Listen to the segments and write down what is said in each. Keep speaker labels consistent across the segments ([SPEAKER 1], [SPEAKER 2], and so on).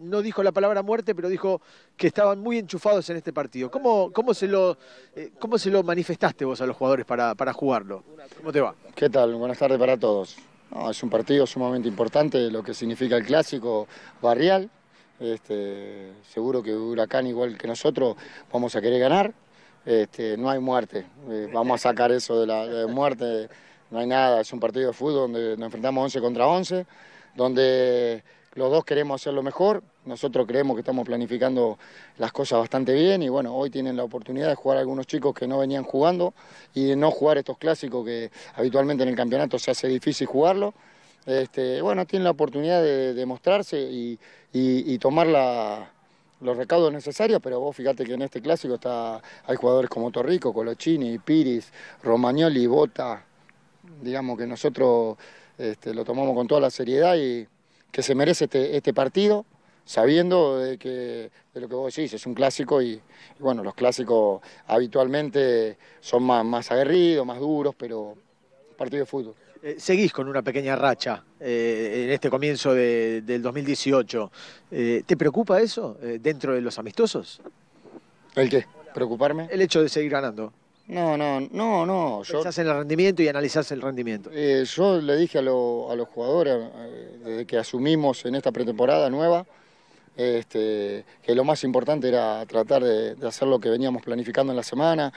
[SPEAKER 1] no dijo la palabra muerte, pero dijo que estaban muy enchufados en este partido. ¿Cómo, cómo, se, lo,
[SPEAKER 2] eh, cómo se lo manifestaste vos a los jugadores para, jugarlo? ¿Cómo te va? ¿Qué tal? Buenas tardes para todos. es un partido sumamente importante, lo que significa el clásico barrial. Este, seguro que Huracán, igual que nosotros, vamos a querer ganar. Este, no hay muerte. Eh, vamos a sacar eso de la muerte. No hay nada. Es un partido de fútbol donde nos enfrentamos 11 contra 11, donde los dos queremos hacerlo mejor, nosotros creemos que estamos planificando las cosas bastante bien y bueno, hoy tienen la oportunidad de jugar algunos chicos que no venían jugando y de no jugar estos clásicos que habitualmente en el campeonato se hace difícil jugarlo. Este, bueno, tienen la oportunidad de, demostrarse y, tomar los recaudos necesarios, pero vos fíjate que en este clásico está, hay jugadores como Torrico, Colochini, Piris, Romagnoli, Bota, digamos que nosotros este, lo tomamos con toda la seriedad y que se merece este, este, partido, sabiendo de, que, de lo que vos decís, es un clásico y, bueno, los clásicos habitualmente son más, más aguerridos, más duros, pero partido de fútbol. Eh,
[SPEAKER 1] seguís con una pequeña racha eh, en este comienzo de, del 2018. Eh, ¿Te preocupa eso dentro de los amistosos? ¿El qué? ¿Preocuparme? El hecho
[SPEAKER 2] de seguir ganando. No, no, no, no. el rendimiento y analizás el rendimiento. Eh, yo le dije a, los jugadores, eh, desde que asumimos en esta pretemporada nueva, este, que lo más importante era tratar de, hacer lo que veníamos planificando en la semana,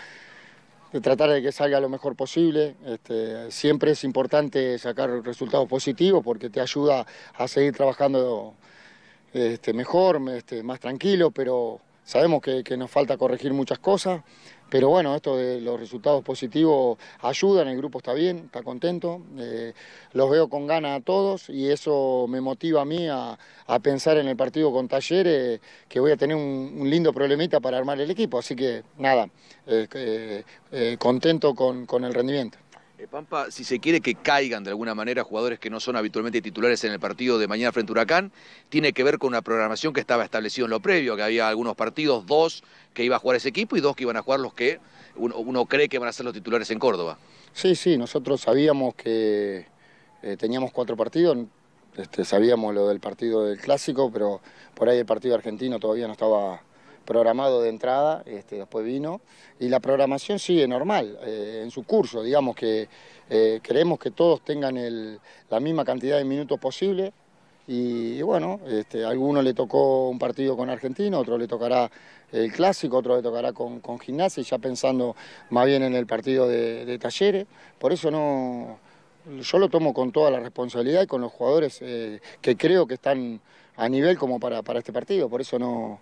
[SPEAKER 2] de tratar de que salga lo mejor posible. Este, siempre es importante sacar resultados positivos porque te ayuda a seguir trabajando este, mejor, este, más tranquilo, pero Sabemos que, nos falta corregir muchas cosas, pero bueno, esto de los resultados positivos ayudan, el grupo está bien, está contento, eh, los veo con ganas a todos y eso me motiva a mí a, pensar en el partido con Talleres, que voy a tener un, lindo problemita para armar el equipo, así que nada, eh, eh, contento con el rendimiento.
[SPEAKER 1] Eh, Pampa, si se quiere que caigan de alguna manera jugadores que no son habitualmente titulares en el partido de mañana frente a Huracán, tiene que ver con una programación que estaba establecida en lo previo, que había algunos partidos, dos que iba a jugar ese equipo y dos que iban a jugar los que uno, cree que van a ser los titulares en Córdoba.
[SPEAKER 2] Sí, sí, nosotros sabíamos que eh, teníamos cuatro partidos, este, sabíamos lo del partido del clásico, pero por ahí el partido argentino todavía no estaba programado de entrada, este, después vino, y la programación sigue normal, eh, en su curso, digamos que creemos eh, queremos que todos tengan la misma cantidad de minutos posible, y, bueno, este, alguno le tocó un partido con Argentina, otro le tocará el clásico, otro le tocará con, gimnasia, ya pensando más bien en el partido de, talleres, por eso no yo lo tomo con toda la responsabilidad y con los jugadores eh, que creo que están a nivel como para, para este partido. Por eso no,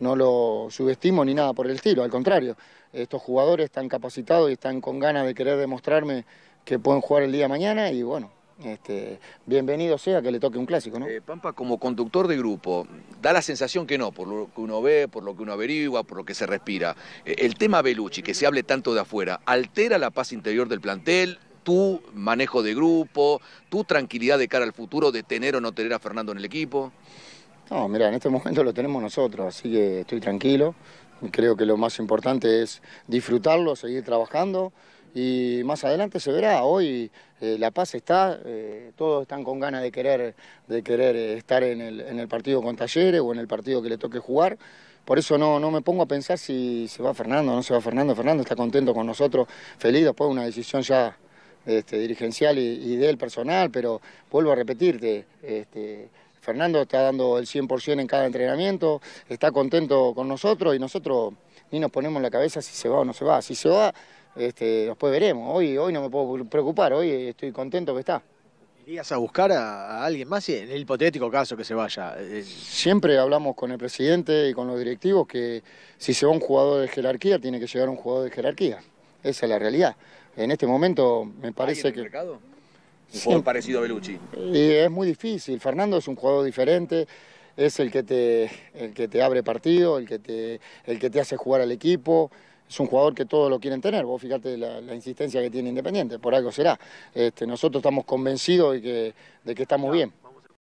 [SPEAKER 2] no lo subestimo ni nada por el estilo, al contrario, estos jugadores están capacitados y están con ganas de querer demostrarme que pueden jugar el día de mañana y bueno, este, bienvenido sea que le toque un clásico, ¿no? Eh, Pampa, como conductor de grupo,
[SPEAKER 1] da la sensación que no, por lo que uno ve, por lo que uno averigua, por lo que se respira. Eh, el tema Belucci, que se hable tanto de afuera, ¿altera la paz interior del plantel, tu manejo de grupo, tu tranquilidad de cara al futuro de tener o no tener a Fernando en el equipo?
[SPEAKER 2] No, mira, en este momento lo tenemos nosotros, así que estoy tranquilo. Creo que lo más importante es disfrutarlo, seguir trabajando y más adelante se verá. Hoy eh, la paz está, eh, todos están con ganas de querer, de querer eh, estar en el, partido con Talleres o en el partido que le toque jugar. Por eso no, no me pongo a pensar si se va Fernando o no se va Fernando. Fernando está contento con nosotros, feliz después de una decisión ya este, dirigencial y, del personal, pero vuelvo a repetirte. Este, Fernando está dando el 100% en cada entrenamiento, está contento con nosotros y nosotros ni nos ponemos la cabeza si se va o no se va. Si se va, este, después veremos. Hoy, hoy no me puedo preocupar, hoy estoy contento que está. ¿Irías a buscar a, alguien más en el hipotético caso que se vaya? Eh, Siempre hablamos con el presidente y con los directivos que si se va un jugador de jerarquía, tiene que llegar un jugador de jerarquía. Esa es la realidad. En este momento me parece el que... Mercado? un parecido a Belucci. Y es muy difícil. Fernando es un jugador diferente, es el que te, el que te abre partido, el que te, el que te hace jugar al equipo. Es un jugador que todos lo quieren tener. Vos fíjate la, insistencia que tiene Independiente, por algo será. Este, nosotros estamos convencidos de que estamos bien.